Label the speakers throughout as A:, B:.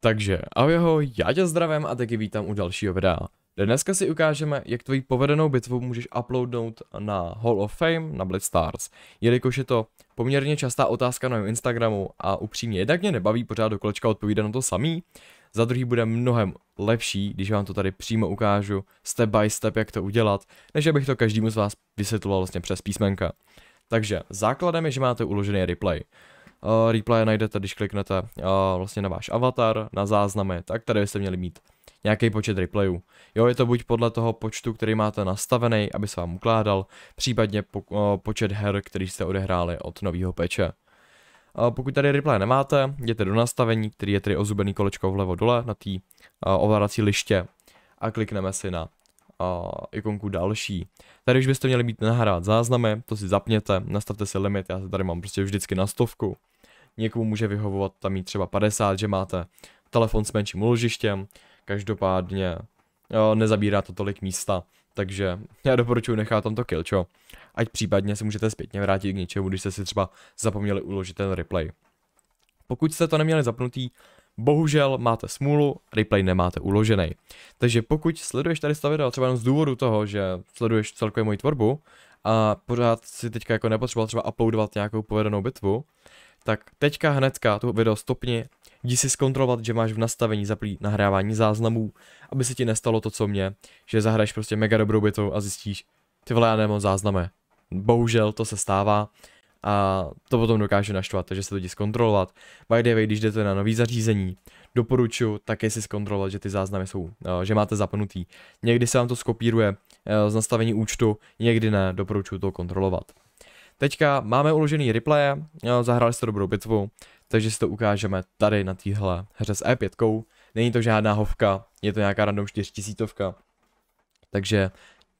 A: Takže ahoj, já tě zdravím a taky vítám u dalšího videa. Dneska si ukážeme, jak tvoji povedenou bitvu můžeš uploadnout na Hall of Fame na Blitzstars, jelikož je to poměrně častá otázka na mém Instagramu a upřímně jednak mě nebaví pořád do kolečka odpovídat na to samý, za druhý bude mnohem lepší, když vám to tady přímo ukážu step by step, jak to udělat, než abych to každému z vás vysvětloval vlastně přes písmenka. Takže základem je, že máte uložený replay. Uh, replay najdete, když kliknete uh, vlastně na váš avatar, na záznamy, tak tady byste měli mít nějaký počet replayů. Jo, je to buď podle toho počtu, který máte nastavený, aby se vám ukládal, případně po, uh, počet her, který jste odehráli od nového peče. pokud tady replay nemáte, jděte do nastavení, který je tady ozubený kolečko vlevo dole na té uh, ovládací liště a klikneme si na uh, ikonku další. Tady už byste měli mít nahrát záznamy, to si zapněte, nastavte si limit, já tady mám prostě vždycky na stovku. Někomu může vyhovovat tam mít třeba 50, že máte telefon s menším uložištěm, každopádně jo, nezabírá to tolik místa, takže já doporučuji nechat tam to kill, čo? Ať případně se můžete zpětně vrátit k něčemu, když jste si třeba zapomněli uložit ten replay. Pokud jste to neměli zapnutý, bohužel máte smůlu, replay nemáte uložený. Takže pokud sleduješ tady stavidel třeba jenom z důvodu toho, že sleduješ celkově moji tvorbu a pořád si teďka jako nepotřeboval třeba uploadovat nějakou povedenou bitvu, tak teďka hnedka tu video stopni, jdi si zkontrolovat, že máš v nastavení zaplý nahrávání záznamů, aby se ti nestalo to, co mě, že zahraješ prostě mega dobrou bitou a zjistíš, ty vole, já nemám záznamy. Bohužel to se stává a to potom dokáže naštvat, takže se to jdi zkontrolovat. By the way, když jdete na nový zařízení, doporučuji také si zkontrolovat, že ty záznamy jsou, eh, že máte zapnutý. Někdy se vám to skopíruje eh, z nastavení účtu, někdy ne, doporučuji to kontrolovat. Teďka máme uložený replay, zahráli jste dobrou bitvu, takže si to ukážeme tady na téhle hře s E5. Není to žádná hovka, je to nějaká random 4000. Takže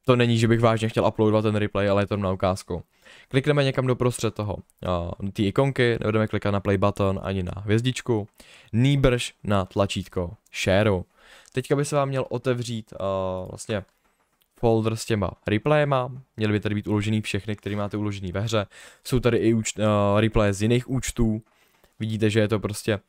A: to není, že bych vážně chtěl uploadovat ten replay, ale je to na ukázku. Klikneme někam do toho, uh, ty ikonky, nebudeme klikat na play button ani na hvězdičku, nýbrž na tlačítko shareu. Teďka by se vám měl otevřít uh, vlastně folder s těma replayema, měly by tady být uložený všechny, které máte uložený ve hře. Jsou tady i uh, eh, replaye z jiných účtů, vidíte, že je to prostě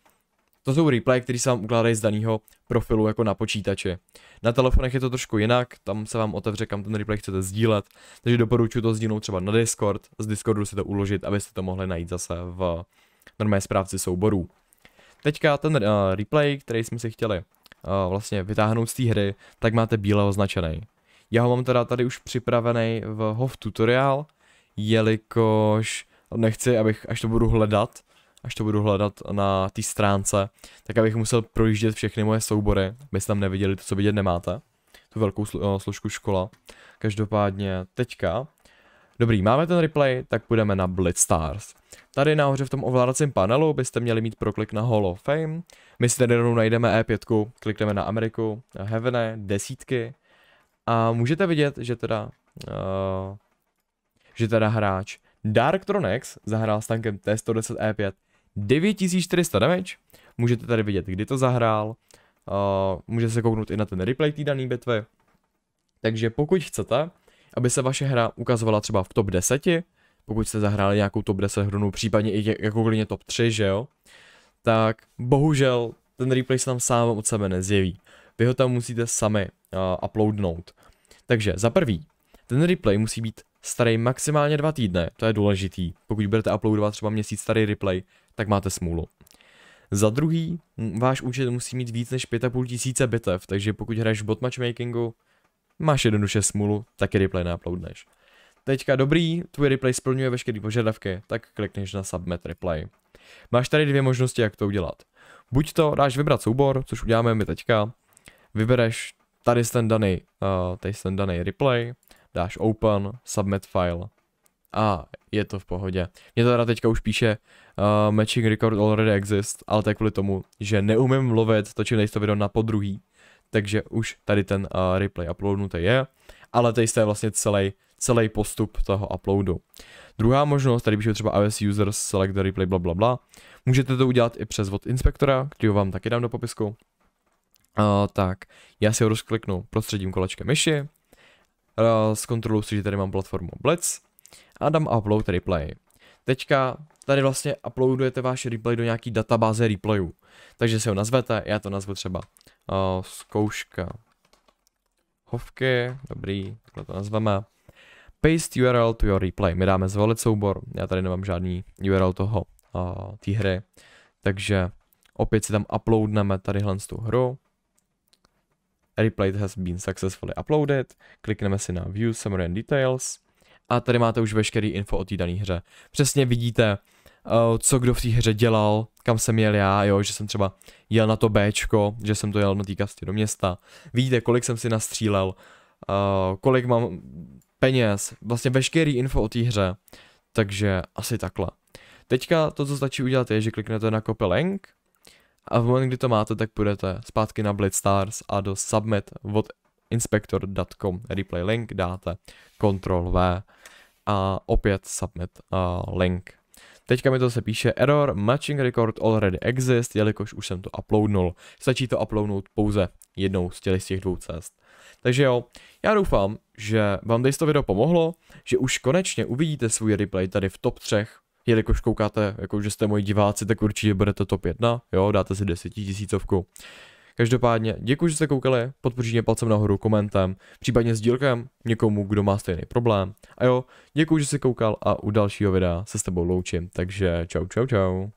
A: to jsou replay, které se vám ukládají z daného profilu jako na počítači. Na telefonech je to trošku jinak, tam se vám otevře, kam ten replay chcete sdílet, takže doporučuji to sdílnout třeba na Discord, z Discordu si to uložit, abyste to mohli najít zase v normé správci souborů. Teďka ten uh, replay, který jsme si chtěli uh, vlastně vytáhnout z té hry, tak máte bíle označený. Já ho mám teda tady už připravený v Hov tutoriál, jelikož nechci, abych, až to budu hledat, až to budu hledat na té stránce, tak abych musel projíždět všechny moje soubory, abyste tam neviděli to, co vidět nemáte. Tu velkou slo eh, složku škola. Každopádně teďka. Dobrý, máme ten replay, tak půjdeme na Blitzstars. Tady nahoře v tom ovládacím panelu byste měli mít proklik na Hall of Fame. My si tady rovnou najdeme E5, klikneme na Ameriku, na Heavene, desítky, a můžete vidět, že teda, uh, že teda hráč Darktronex zahrál s tankem T110E5 9400 e damage. Můžete tady vidět, kdy to zahrál. Uh, eh, můžete se kouknout i na ten replay té dané bitvy. Takže pokud chcete, aby se vaše hra ukazovala třeba v top 10, pokud jste zahráli nějakou top 10 hru, no případně i klidně top 3, že jo, tak bohužel ten replay se tam sám od sebe nezjeví. Vy ho tam musíte sami uh, uploadnout. Takže za prvý, ten replay musí být starý maximálně dva týdny, to je důležitý. Pokud budete uploadovat třeba měsíc starý replay, tak máte smůlu. Za druhý, váš účet musí mít víc než 5,5 tisíce bitev, takže pokud hraješ v bot matchmakingu, máš jednoduše smůlu, taky replay neuploadneš. Teďka dobrý, tvůj replay splňuje veškeré požadavky, tak klikneš na submit replay. Máš tady dvě možnosti, jak to udělat. Buď to dáš vybrat soubor, což uděláme my teďka, vybereš tady ten daný, uh, tady ten daný replay, dáš open, submit file a je to v pohodě. Mě to teda teďka už píše uh, matching record already exist, ale to je kvůli tomu, že neumím mluvit, točím tady to video na podruhý, takže už tady ten uh, replay uploadnutý je, ale tady je vlastně celý, celý postup toho uploadu. Druhá možnost, tady píše třeba iOS users select the replay bla bla bla, můžete to udělat i přes VOD inspektora, který vám taky dám do popisku, Uh, tak, já si ho rozkliknu prostředím kolečkem myši, uh, zkontroluji si, že tady mám platformu Blitz a dám upload replay. Teďka tady vlastně uploadujete váš replay do nějaký databáze replayů, takže si ho nazvete, já to nazvu třeba uh, zkouška hovky, dobrý, takhle to nazveme. Paste URL to your replay, my dáme zvolit soubor, já tady nemám žádný URL toho, uh, té hry, takže opět si tam uploadneme tadyhle tu hru replay has been successfully uploaded, klikneme si na View Summary and Details a tady máte už veškerý info o té dané hře. Přesně vidíte, eh, co kdo v té hře dělal, kam jsem jel já, jo, že jsem třeba jel na to Bčko, že jsem to jel na té kastě do města. Vidíte, kolik jsem si nastřílel, eh, kolik mám peněz, vlastně veškerý info o té hře. Takže asi takhle. Teďka to, co stačí udělat, je, že kliknete na copy link, a v moment, kdy to máte, tak půjdete zpátky na Blade Stars a do submit od inspector.com replay link dáte Ctrl V a opět submit uh, link. Teďka mi to se píše error, matching record already exist, jelikož už jsem to uploadnul. Stačí to uploadnout pouze jednou z těch, z těch dvou cest. Takže jo, já doufám, že vám tady to video pomohlo, že už konečně uvidíte svůj replay tady v top třech jelikož koukáte, jako že jste moji diváci, tak určitě budete top 1, jo, dáte si tisícovku Každopádně děkuji, že jste koukali, podpoříte palcem nahoru, komentem, případně sdílkem někomu, kdo má stejný problém. A jo, děkuji, že jsi koukal a u dalšího videa se s tebou loučím, takže čau čau čau.